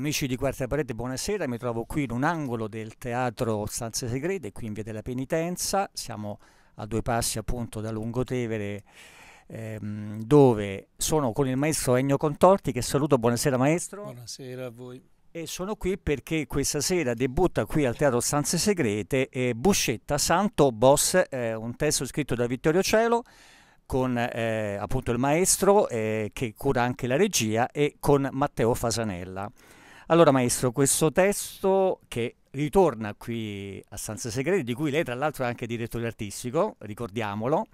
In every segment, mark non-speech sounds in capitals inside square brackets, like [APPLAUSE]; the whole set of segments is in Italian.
Amici di Quarta Parete, buonasera, mi trovo qui in un angolo del teatro Stanze Segrete, qui in Via della Penitenza, siamo a due passi appunto da Lungotevere, ehm, dove sono con il maestro Ennio Contorti, che saluto, buonasera maestro. Buonasera a voi. E sono qui perché questa sera debutta qui al Teatro Stanze Segrete eh, Buscetta Santo Boss, eh, un testo scritto da Vittorio Cielo, con eh, appunto il maestro eh, che cura anche la regia e con Matteo Fasanella. Allora maestro, questo testo che ritorna qui a Stanze Segrete, di cui lei tra l'altro è anche direttore artistico, ricordiamolo,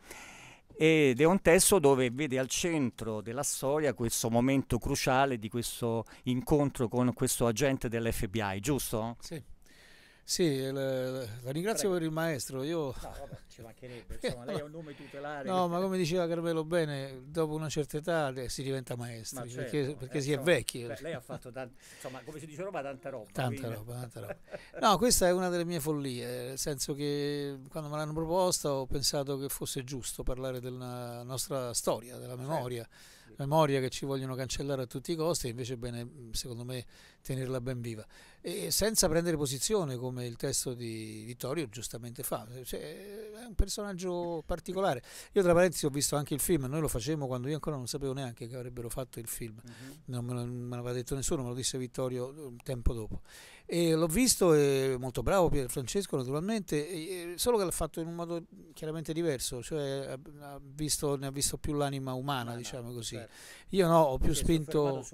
ed è un testo dove vede al centro della storia questo momento cruciale di questo incontro con questo agente dell'FBI, giusto? Sì. Sì, eh, la, la ringrazio Prego. per il maestro. Io... No, vabbè, ci mancherebbe, insomma, lei è un nome tutelare. [LAUGHS] No, ma come diceva Carmelo bene, dopo una certa età eh, si diventa maestro, ma certo, eh, perché, perché eh, si insomma, è vecchi. Beh, lei ha fatto, tanti, insomma, come si dice Roma, tanta roba. Tanta quindi. roba, tanta roba. No, questa è una delle mie follie, nel senso che quando me l'hanno proposta ho pensato che fosse giusto parlare della nostra storia, della certo. memoria. Certo memoria che ci vogliono cancellare a tutti i costi, invece è bene, secondo me, tenerla ben viva. E senza prendere posizione, come il testo di Vittorio giustamente fa, cioè, è un personaggio particolare. Io, tra parentesi, ho visto anche il film, noi lo facevamo quando io ancora non sapevo neanche che avrebbero fatto il film, uh mhm. -huh. non me, me l'aveva detto nessuno, me lo disse Vittorio un eh, tempo dopo. E l'ho visto, è molto bravo Pier Francesco naturalmente, solo che l'ha fatto in un modo chiaramente diverso, cioè ha visto, ne ha visto più l'anima umana, no, diciamo no, così. Certo. Io no, ho più Perché spinto...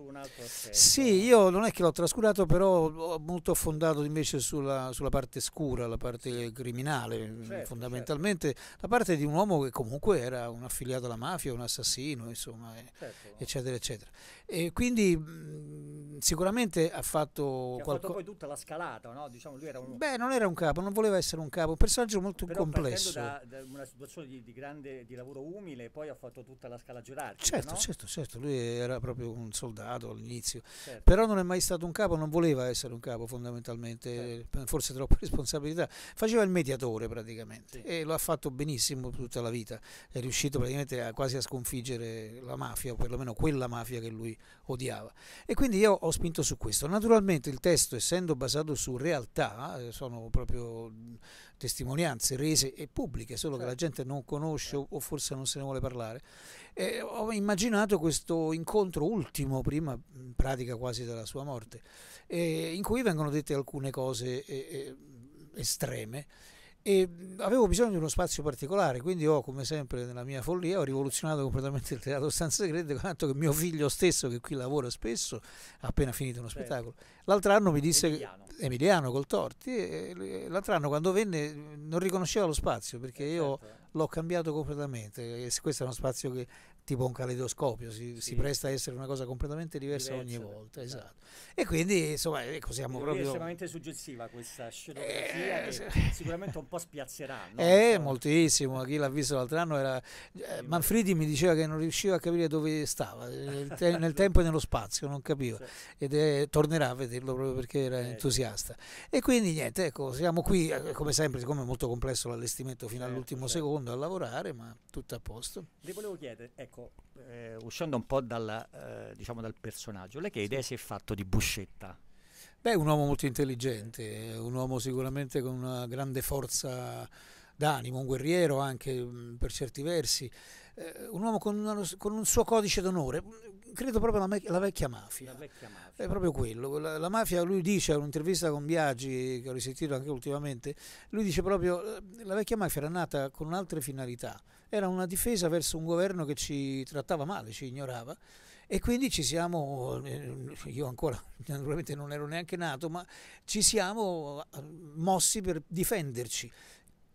Sì, eh. io non è che l'ho trascurato, però ho molto affondato invece sulla, sulla parte scura, la parte criminale certo, certo. fondamentalmente, certo. la parte di un uomo che comunque era un affiliato alla mafia, un assassino, insomma, eh, certo. eccetera, eccetera. E quindi sicuramente ha fatto... Che qualco... Ha tutta la scalata, no? Diciamo, lui era un... Beh, non era un capo, non voleva essere un capo, un personaggio molto Però complesso. Da, da una situazione di, di, grande di lavoro umile, poi ha fatto tutta la scala gerarchica. Certo, no? certo, certo, lui era proprio un soldato all'inizio. Certo. Però non è mai stato un capo, non voleva essere un capo fondamentalmente, certo. Eh, forse troppe [LAUGHS] responsabilità. Faceva il mediatore praticamente sì. e lo ha fatto benissimo tutta la vita. È riuscito praticamente a, quasi a sconfiggere la mafia, o perlomeno quella mafia che lui odiava. E quindi io ho spinto su questo. Naturalmente il testo, essendo stato basato su realtà, eh, sono proprio testimonianze rese e pubbliche, solo certo. che la certo. gente non conosce eh. o forse non se ne vuole parlare. E ho immaginato questo incontro ultimo, prima pratica quasi della sua morte, eh, in cui vengono dette alcune cose estreme e avevo bisogno di uno spazio particolare, quindi ho, come sempre nella mia follia, ho rivoluzionato completamente il teatro Stanze Segrete, tanto che mio figlio stesso, che qui lavora spesso, ha appena finito uno certo. spettacolo. L'altro anno mi disse, Emiliano, Emiliano Coltorti, l'altro anno quando venne non riconosceva lo spazio, perché eh, io... Certo l'ho cambiato completamente. Questo è uno spazio che tipo un caleidoscopio, si, sì. si presta a essere una cosa completamente diversa, diversa ogni volta. Esatto. esatto. E quindi insomma, ecco, siamo Devo proprio. È estremamente suggestiva questa scenografia, eh, che sicuramente un po' spiazzerà. No? Eh, moltissimo. Chi l'ha visto l'altro anno era. Eh, Manfredi mi diceva che non riusciva a capire dove stava, eh, [LAUGHS] nel, tempo e nello spazio, non capiva. Sì. Ed è... Eh, tornerà a vederlo proprio perché era eh, entusiasta. E quindi niente, ecco, siamo qui, eh, come sempre, siccome è molto complesso l'allestimento fino certo, all'ultimo secondo certo torno a lavorare, ma tutto a posto. Le volevo chiedere, ecco, eh, uscendo un po' dalla, eh, diciamo dal personaggio, lei che idea si è fatto di Buscetta? Beh, un uomo molto intelligente, un uomo sicuramente con una grande forza d'animo, un guerriero anche mm, per certi versi, eh, un uomo con, una, con un suo codice d'onore credo proprio la, la vecchia mafia. La vecchia mafia. È proprio quello. La, la mafia, lui dice, in un'intervista con Biagi, che ho risentito anche ultimamente, lui dice proprio eh, la vecchia mafia era nata con un'altra finalità. Era una difesa verso un governo che ci trattava male, ci ignorava. E quindi ci siamo, eh, io ancora [LAUGHS] naturalmente non ero neanche nato, ma ci siamo eh, mossi per difenderci,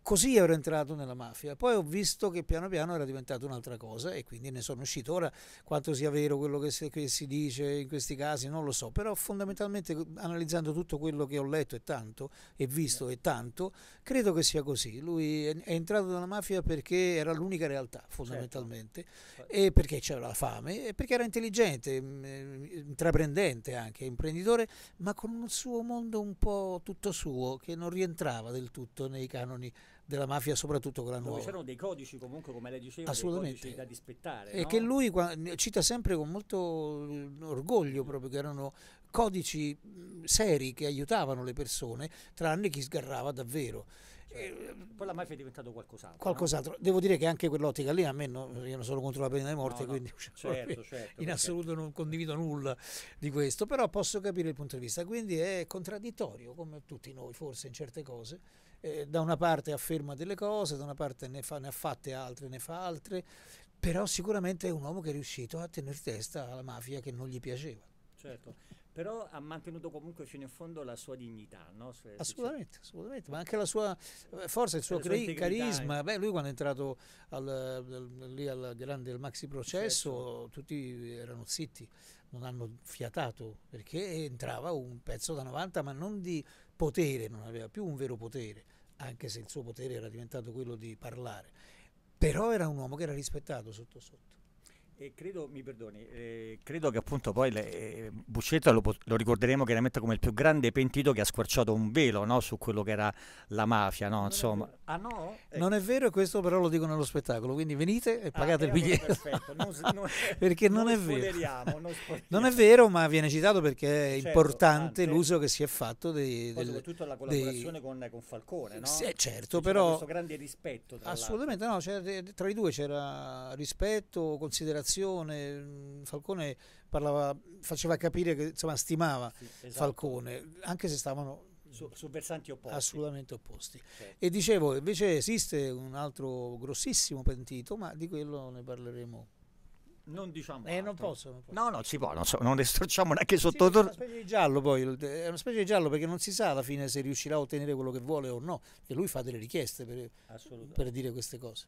così ero entrato nella mafia. Poi ho visto che piano piano era diventata un'altra cosa e quindi ne sono uscito. Ora, quanto sia vero quello che si, che si, dice in questi casi, non lo so, però fondamentalmente analizzando tutto quello che ho letto e tanto, e visto e tanto, credo che sia così. Lui è, è entrato nella mafia perché era l'unica realtà, certo. fondamentalmente, certo. e perché c'era la fame, e perché era intelligente, mm, eh, intraprendente anche, imprenditore, ma con un suo mondo un po' tutto suo, che non rientrava del tutto nei canoni della mafia, soprattutto quella nuova. Dove c'erano dei codici comunque, come lei diceva, Assolutamente. da dispettare. E no? che lui cita sempre con molto orgoglio proprio che erano codici mm, seri che aiutavano le persone, tranne chi sgarrava davvero. Cioè, poi la mafia è diventato qualcos'altro. Qualcos'altro. No? Devo dire che anche quell'ottica lì a me non, io non sono contro la pena di morte, no, no. quindi certo, certo, in certo, assoluto non condivido nulla di questo, però posso capire il punto di vista. Quindi è contraddittorio, come tutti noi forse in certe cose. Eh, da una parte afferma delle cose, da una parte ne, fa, ne ha fatte altre, ne fa altre, però sicuramente è un uomo che è riuscito a tenere testa alla mafia che non gli piaceva. Certo però ha mantenuto comunque fino in fondo la sua dignità. No? Se, assolutamente, se assolutamente, ma anche la sua eh, forza, il suo cari- carisma. Eh. Beh, lui quando è entrato al, al, lì al grande maxi processo, tutti erano zitti, non hanno fiatato, perché entrava un pezzo da 90, ma non di potere, non aveva più un vero potere, anche se il suo potere era diventato quello di parlare. Però era un uomo che era rispettato sotto sotto. E credo, mi perdoni, eh, credo che appunto poi le, eh, Buscetta lo, lo, ricorderemo chiaramente come il più grande pentito che ha squarciato un velo no, su quello che era la mafia. No? Insomma. ah no? Eh. Non è vero e questo però lo dico nello spettacolo, quindi venite e ah, pagate ah, il eh, biglietto. Perfetto, non, non, [LAUGHS] perché non, non è vero. [LAUGHS] Non, è vero, ma viene citato perché è certo, importante anche. l'uso che si è fatto dei... Poi, del, soprattutto la collaborazione dei... con, con, Falcone, no? Sì, eh, certo, però... Questo grande rispetto. Tra assolutamente l'altro. no, tra i due c'era rispetto, considerazione preparazione, mm, Falcone parlava, faceva capire che insomma, stimava sì, esatto. Falcone, anche se stavano su, su, versanti opposti. Assolutamente opposti. Okay. Certo. E dicevo, invece esiste un altro grossissimo pentito, ma di quello ne parleremo. Non diciamo. Eh, non posso, non posso, No, no, si può, non, so, non ne storciamo neanche sotto. Sì, è una specie di giallo poi, è una specie di giallo perché non si sa alla fine se riuscirà a ottenere quello che vuole o no, E lui fa delle richieste per, per dire queste cose.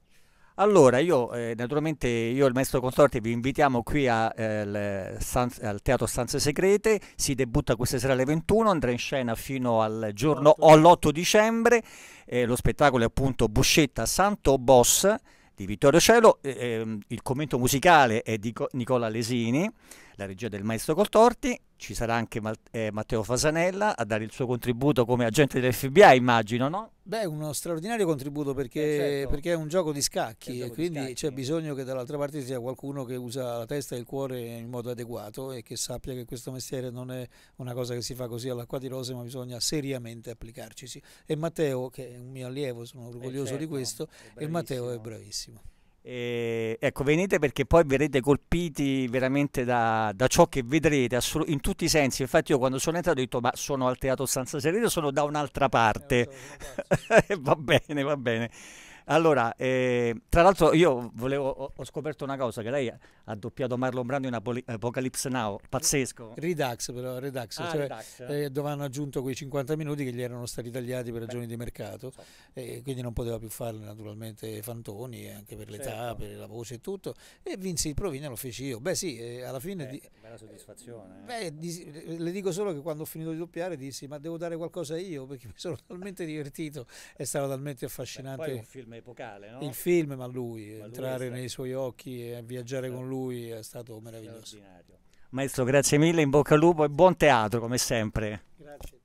Allora, io eh, naturalmente, io e il maestro Consorti vi invitiamo qui a, eh, San, al Teatro Stanze Segrete, si debutta questa sera alle 21, andrà in scena fino al giorno, all'8 dicembre, eh, lo spettacolo è appunto Buscetta Santo Boss di Vittorio Cielo, ehm, il commento musicale è di Nicola Lesini, la regia del maestro Coltorti, ci sarà anche eh, Matteo Fasanella a dare il suo contributo come agente dell'FBI, immagino, no? Beh, uno straordinario contributo perché, eh certo. perché è un gioco di scacchi gioco e quindi scacchi. c'è bisogno che dall'altra parte sia qualcuno che usa la testa e il cuore in modo adeguato e che sappia che questo mestiere non è una cosa che si fa così all'acqua di rose, ma bisogna seriamente applicarci. E Matteo, che è un mio allievo, sono orgoglioso eh certo, di questo, e Matteo è bravissimo. E, ecco, venite perché poi verrete colpiti veramente da, da ciò che vedrete in tutti i sensi. Infatti, io quando sono entrato ho detto: Ma sono al teatro Stanza Serena, sono da un'altra parte. Eh, [LAUGHS] va bene, va bene. Allora, eh, tra l'altro io volevo, ho, ho, scoperto una cosa, che lei ha doppiato Marlon Brando in Apoli- Apocalypse Now, pazzesco. Redux però, Redux, ah, cioè, Redux. Eh, dove hanno aggiunto quei 50 minuti che gli erano stati tagliati per ragioni Beh. di mercato, so. eh, quindi non poteva più farli naturalmente Fantoni, anche per l'età, certo. per la voce e tutto, e vinsi il Provina lo feci io. Beh sì, eh, alla fine... Beh, di, bella soddisfazione. Eh. Beh, di, le dico solo che quando ho finito di doppiare dissi ma devo dare qualcosa io perché [LAUGHS] mi sono talmente divertito, è stato talmente affascinante. Beh, poi un film epocale, no? Il film, ma lui, ma entrare lui nei suoi occhi e viaggiare sì. con lui è stato meraviglioso. Maestro, grazie mille, in bocca al lupo e buon teatro come sempre. Grazie.